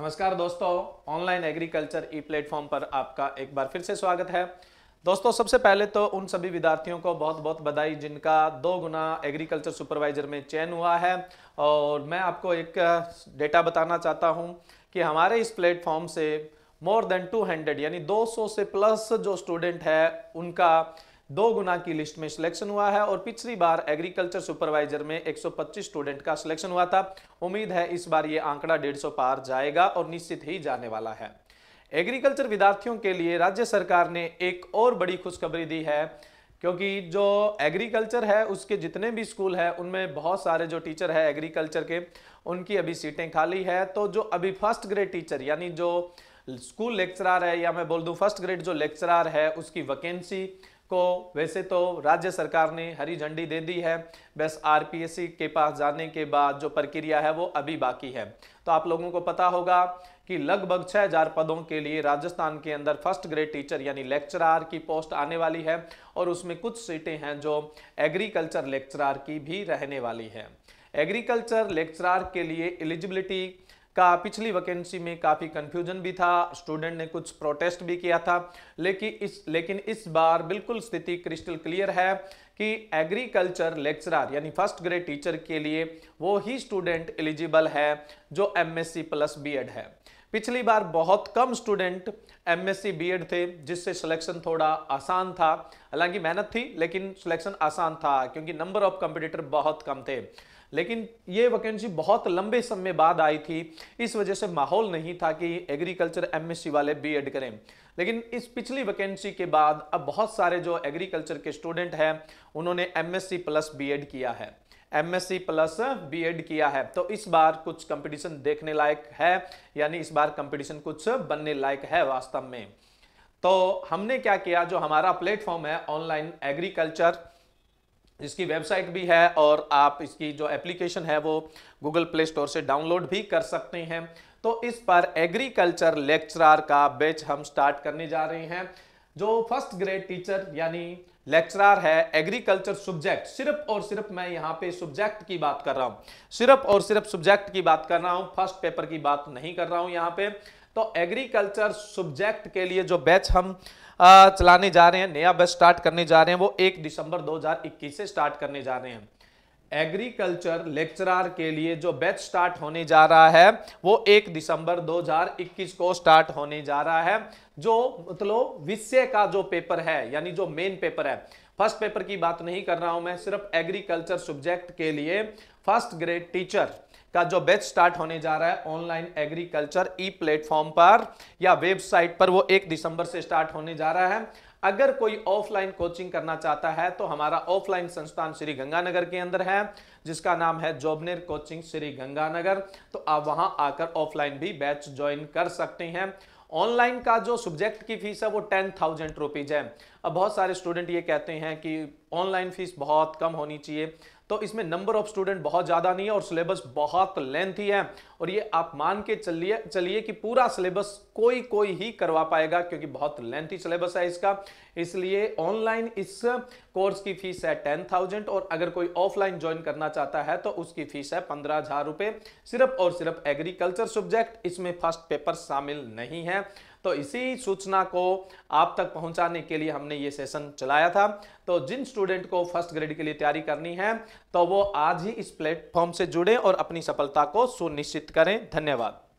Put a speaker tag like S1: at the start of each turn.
S1: नमस्कार दोस्तों online agriculture ई platform पर आपका एक बार फिर से स्वागत है दोस्तों सबसे पहले तो उन सभी विद्यार्थियों को बहुत बहुत बधाई जिनका दो गुना एग्रीकल्चर सुपरवाइजर में चयन हुआ है और मैं आपको एक डेटा बताना चाहता हूं कि हमारे इस प्लेटफॉर्म से मोर देन 200 यानी 200 से प्लस जो स्टूडेंट है उनका दो गुना की लिस्ट में सिलेक्शन हुआ है और पिछली बार एग्रीकल्चर सुपरवाइजर में 125 स्टूडेंट का सिलेक्शन हुआ था उम्मीद है इस बार ये आंकड़ा 150 पार जाएगा और निश्चित ही जाने वाला है एग्रीकल्चर विद्यार्थियों के लिए राज्य सरकार ने एक और बड़ी खुशखबरी दी है क्योंकि जो एग्रीकल्चर है उसके जितने भी स्कूल हैं उनमें बहुत सारे जो टीचर है एग्रीकल्चर के उनकी अभी सीटें खाली है तो जो अभी फर्स्ट ग्रेड टीचर यानी जो स्कूल लेक्चरार है या मैं बोल दूं फर्स्ट ग्रेड जो लेक्चरार है उसकी वैकेंसी को वैसे तो राज्य सरकार ने हरी झंडी दे दी है बस आरपीएससी के पास जाने के बाद जो प्रक्रिया है वो अभी बाकी है तो आप लोगों को पता होगा कि लगभग 6000 पदों के लिए राजस्थान के अंदर फर्स्ट ग्रेड टीचर यानी लेक्चरार की पोस्ट आने वाली है और उसमें कुछ सीटें हैं जो एग्रीकल्चर लेक्चरार की भी रहने वाली है एग्रीकल्चर लेक्चरार के लिए एलिजिबिलिटी का पिछली वैकेंसी में काफ़ी कन्फ्यूजन भी था स्टूडेंट ने कुछ प्रोटेस्ट भी किया था लेकिन इस लेकिन इस बार बिल्कुल स्थिति क्रिस्टल क्लियर है कि एग्रीकल्चर लेक्चरर यानी फर्स्ट ग्रेड टीचर के लिए वो ही स्टूडेंट एलिजिबल है जो एमएससी प्लस बीएड है पिछली बार बहुत कम स्टूडेंट एमएससी बीएड थे जिससे सिलेक्शन थोड़ा आसान था हालांकि मेहनत थी लेकिन सिलेक्शन आसान था क्योंकि नंबर ऑफ कंपिटिटर बहुत कम थे लेकिन ये वैकेंसी बहुत लंबे समय बाद आई थी इस वजह से माहौल नहीं था कि एग्रीकल्चर एमएससी वाले बीएड करें लेकिन इस पिछली वैकेंसी के बाद अब बहुत सारे जो एग्रीकल्चर के स्टूडेंट हैं उन्होंने एमएससी प्लस बीएड किया है एमएससी प्लस बीएड किया है तो इस बार कुछ कंपटीशन देखने लायक है यानी इस बार कंपटीशन कुछ बनने लायक है वास्तव में तो हमने क्या किया जो हमारा प्लेटफॉर्म है ऑनलाइन एग्रीकल्चर इसकी वेबसाइट भी है और आप इसकी जो एप्लीकेशन है वो गूगल प्ले स्टोर से डाउनलोड भी कर सकते हैं तो इस पर एग्रीकल्चर लेक्चरर का बैच हम स्टार्ट करने जा रहे हैं जो फर्स्ट ग्रेड टीचर यानी लेक्चरर है एग्रीकल्चर सब्जेक्ट सिर्फ और सिर्फ मैं यहाँ पे सब्जेक्ट की बात कर रहा हूँ सिर्फ और सिर्फ सब्जेक्ट की बात कर रहा हूँ फर्स्ट पेपर की बात नहीं कर रहा हूँ यहाँ पे तो एग्रीकल्चर सब्जेक्ट के लिए जो बैच हम चलाने जा रहे हैं नया बैच स्टार्ट करने जा रहे हैं वो एक दिसंबर दो से स्टार्ट करने जा रहे हैं एग्रीकल्चर लेक्चरर के लिए जो बैच स्टार्ट होने जा रहा है वो एक दिसंबर 2021 को स्टार्ट होने जा रहा है जो मतलब विषय का जो पेपर है यानी जो मेन पेपर है फर्स्ट पेपर की बात नहीं कर रहा हूं मैं सिर्फ एग्रीकल्चर सब्जेक्ट के लिए फर्स्ट ग्रेड टीचर का जो बैच स्टार्ट होने जा रहा है ऑनलाइन एग्रीकल्चर ई प्लेटफॉर्म पर या वेबसाइट पर वो एक दिसंबर से स्टार्ट होने जा रहा है अगर कोई ऑफलाइन कोचिंग करना चाहता है तो हमारा ऑफलाइन संस्थान श्री गंगानगर के अंदर है जिसका नाम है जॉबनेर कोचिंग श्री गंगानगर तो आप वहां आकर ऑफलाइन भी बैच ज्वाइन कर सकते हैं ऑनलाइन का जो सब्जेक्ट की फीस है वो टेन थाउजेंड रुपीज है अब बहुत सारे स्टूडेंट ये कहते हैं कि ऑनलाइन फीस बहुत कम होनी चाहिए तो इसमें नंबर ऑफ स्टूडेंट बहुत ज़्यादा नहीं है और सिलेबस बहुत लेंथी है और ये आप मान के चलिए चलिए कि पूरा सिलेबस कोई कोई ही करवा पाएगा क्योंकि बहुत लेंथी सिलेबस है इसका इसलिए ऑनलाइन इस कोर्स की फीस है टेन थाउजेंड और अगर कोई ऑफलाइन ज्वाइन करना चाहता है तो उसकी फीस है पंद्रह हजार सिर्फ और सिर्फ एग्रीकल्चर सब्जेक्ट इसमें फर्स्ट पेपर शामिल नहीं है तो इसी सूचना को आप तक पहुंचाने के लिए हमने ये सेशन चलाया था तो जिन स्टूडेंट को फर्स्ट ग्रेड के लिए तैयारी करनी है तो वो आज ही इस प्लेटफॉर्म से जुड़े और अपनी सफलता को सुनिश्चित करें धन्यवाद